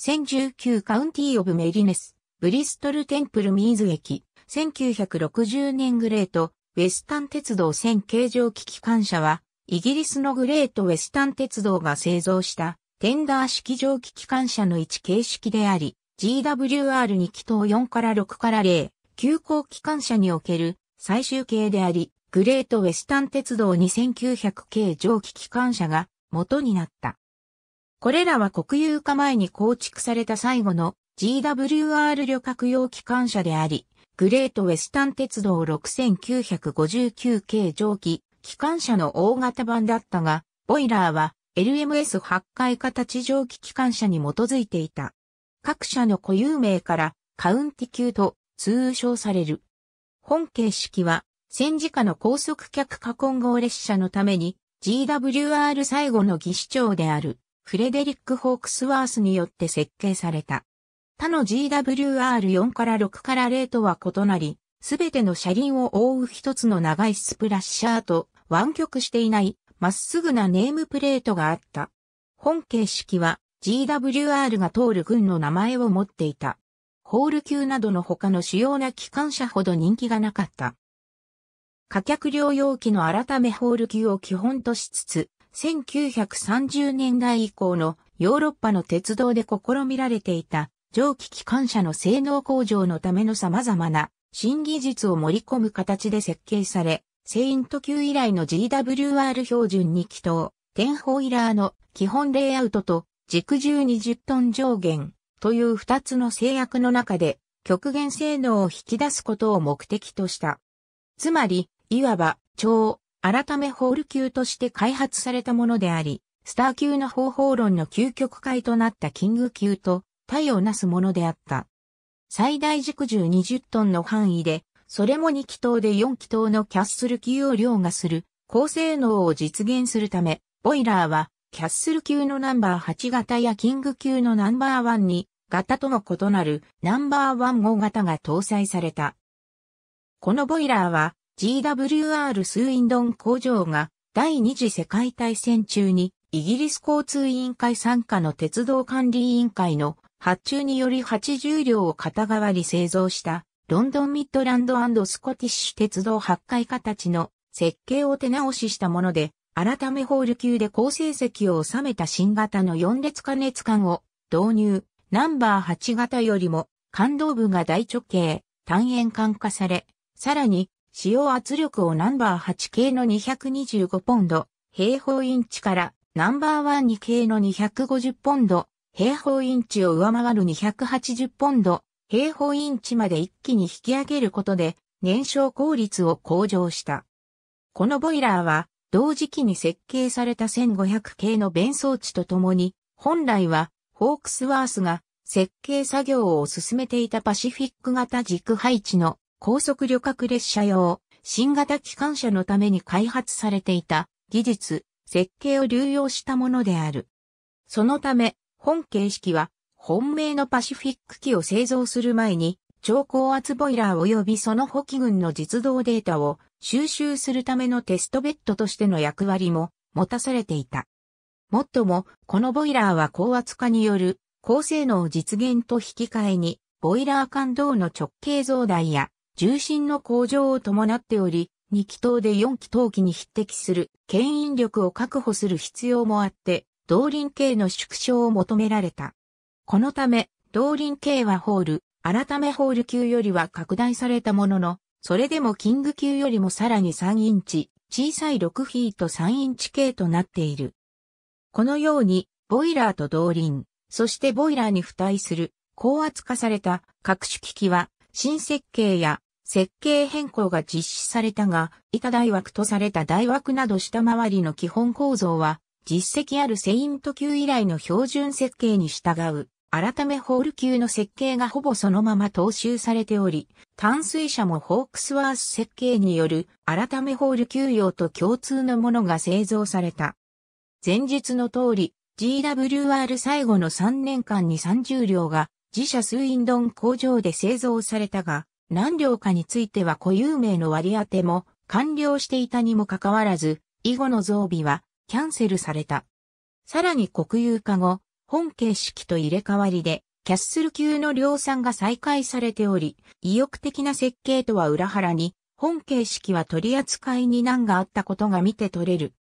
1019カウンティー・オブ・メリネス、ブリストル・テンプル・ミーズ駅、1960年グレート、ウェスタン鉄道線形状機機関車は、イギリスのグレートウェスタン鉄道が製造した、テンダー式蒸気機関車の一形式であり、GWR に気筒4から6から0、急行機関車における最終形であり、グレートウェスタン鉄道2 9 0 0系蒸気機関車が元になった。これらは国有化前に構築された最後の GWR 旅客用機関車であり、グレートウェスタン鉄道6959系蒸気機関車の大型版だったが、ボイラーは LMS 8階形蒸気機関車に基づいていた。各社の固有名からカウンティ級と通称される。本形式は戦時下の高速客化混合列車のために GWR 最後の技師長であるフレデリック・ホークスワースによって設計された。他の GWR4 から6から0とは異なり、すべての車輪を覆う一つの長いスプラッシャーと湾曲していないまっすぐなネームプレートがあった。本形式は GWR が通る軍の名前を持っていた。ホール級などの他の主要な機関車ほど人気がなかった。客量容器の改めホール級を基本としつつ、1930年代以降のヨーロッパの鉄道で試みられていた蒸気機関車の性能向上のための様々な新技術を盛り込む形で設計され、セイント級以来の GWR 標準に祷、テ天ホイラーの基本レイアウトと軸重20トン上限という2つの制約の中で極限性能を引き出すことを目的とした。つまり、いわば超改めホール級として開発されたものであり、スター級の方法論の究極解となったキング級と、体をなすものであった。最大軸重20トンの範囲で、それも2気筒で4気筒のキャッスル級を凌駕する、高性能を実現するため、ボイラーは、キャッスル級のナンバー8型やキング級のナンバー1に、型とも異なるナンバー1号型が搭載された。このボイラーは GWR スウィンドン工場が第二次世界大戦中にイギリス交通委員会参加の鉄道管理委員会の発注により80両を肩代わり製造したロンドンミッドランドスコティッシュ鉄道8階形の設計を手直ししたもので、改めホール級で好成績を収めた新型の4列加熱管を導入、ナンバー8型よりも、感動部が大直径、単円管化され、さらに使用圧力をナンバー8系の225ポンド、平方インチからナンバー12系の250ポンド、平方インチを上回る280ポンド、平方インチまで一気に引き上げることで、燃焼効率を向上した。このボイラーは、同時期に設計された1500系の弁装置とともに、本来は、ホークスワースが設計作業を進めていたパシフィック型軸配置の高速旅客列車用、新型機関車のために開発されていた技術、設計を流用したものである。そのため、本形式は本命のパシフィック機を製造する前に超高圧ボイラー及びその補機群の実動データを収集するためのテストベッドとしての役割も持たされていた。もっとも、このボイラーは高圧化による高性能実現と引き換えに、ボイラー間動の直径増大や重心の向上を伴っており、2気筒で4気筒機に匹敵する牽引力を確保する必要もあって、動輪系の縮小を求められた。このため、動輪系はホール、改めホール級よりは拡大されたものの、それでもキング級よりもさらに3インチ、小さい6フィート3インチ系となっている。このように、ボイラーと動輪、そしてボイラーに付帯する、高圧化された各種機器は、新設計や設計変更が実施されたが、板大枠とされた大枠など下回りの基本構造は、実績あるセイント級以来の標準設計に従う。改めホール級の設計がほぼそのまま踏襲されており、淡水車もホークスワース設計による改めホール級用と共通のものが製造された。前述の通り、GWR 最後の3年間に30両が自社スウィンドン工場で製造されたが、何両かについては固有名の割り当ても完了していたにもかかわらず、以後の増備はキャンセルされた。さらに国有化後、本形式と入れ替わりで、キャッスル級の量産が再開されており、意欲的な設計とは裏腹に、本形式は取り扱いに難があったことが見て取れる。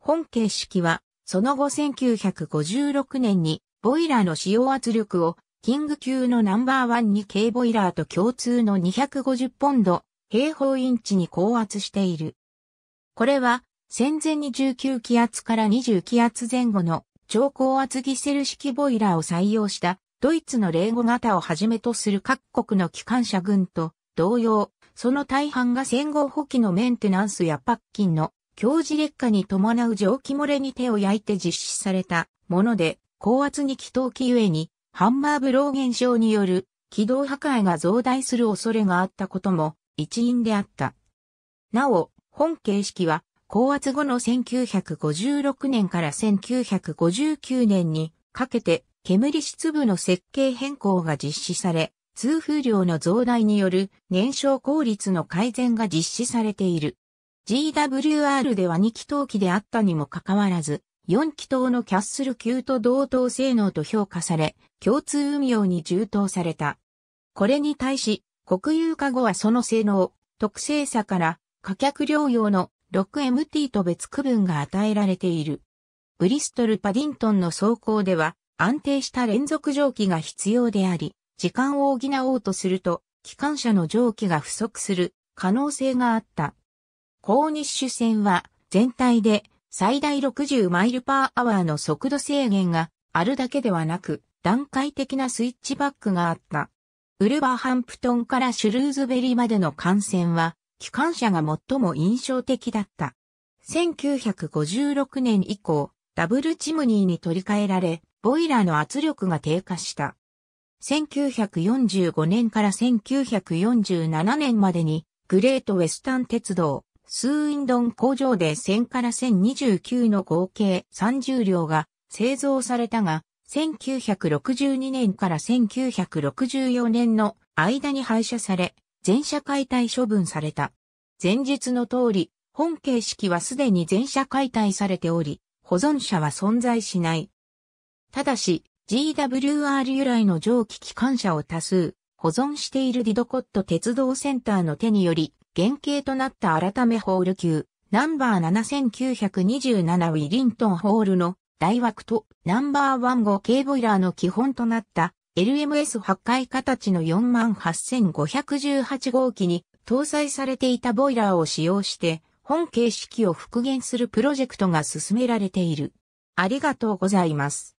本形式は、その後1956年に、ボイラーの使用圧力をキング級のナンバーワンに軽ボイラーと共通の250ポンド、平方インチに高圧している。これは、戦前に19気圧から20気圧前後の超高圧ギセル式ボイラーを採用したドイツの零5型をはじめとする各国の機関車軍と同様、その大半が戦後補機のメンテナンスやパッキンの強磁劣化に伴う蒸気漏れに手を焼いて実施されたもので、高圧に気筒機ゆえにハンマーブロー現象による軌道破壊が増大する恐れがあったことも一因であった。なお、本形式は高圧後の1956年から1959年にかけて煙室部の設計変更が実施され、通風量の増大による燃焼効率の改善が実施されている。GWR では2気筒機であったにもかかわらず、4気筒のキャッスル級と同等性能と評価され、共通運用に充当された。これに対し、国有化後はその性能、特性差から、価客療養の 6MT と別区分が与えられている。ブリストル・パディントンの走行では、安定した連続蒸気が必要であり、時間を補おうとすると、機関車の蒸気が不足する可能性があった。高日主線は全体で最大60マイルパーアワーの速度制限があるだけではなく、段階的なスイッチバックがあった。ウルバーハンプトンからシュルーズベリーまでの感染は、機関車が最も印象的だった。1956年以降、ダブルチムニーに取り替えられ、ボイラーの圧力が低下した。1945年から1947年までに、グレートウェスタン鉄道、スーインドン工場で1000から1029の合計30両が製造されたが、1962年から1964年の間に廃車され、全車解体処分された。前述の通り、本形式はすでに全車解体されており、保存者は存在しない。ただし、GWR 由来の蒸気機関車を多数保存しているディドコット鉄道センターの手により、原型となった改めホール級、ナンバー7927ウィリントンホールの大枠とナンバーワン号軽ボイラーの基本となった LMS 8回形の48518号機に搭載されていたボイラーを使用して本形式を復元するプロジェクトが進められている。ありがとうございます。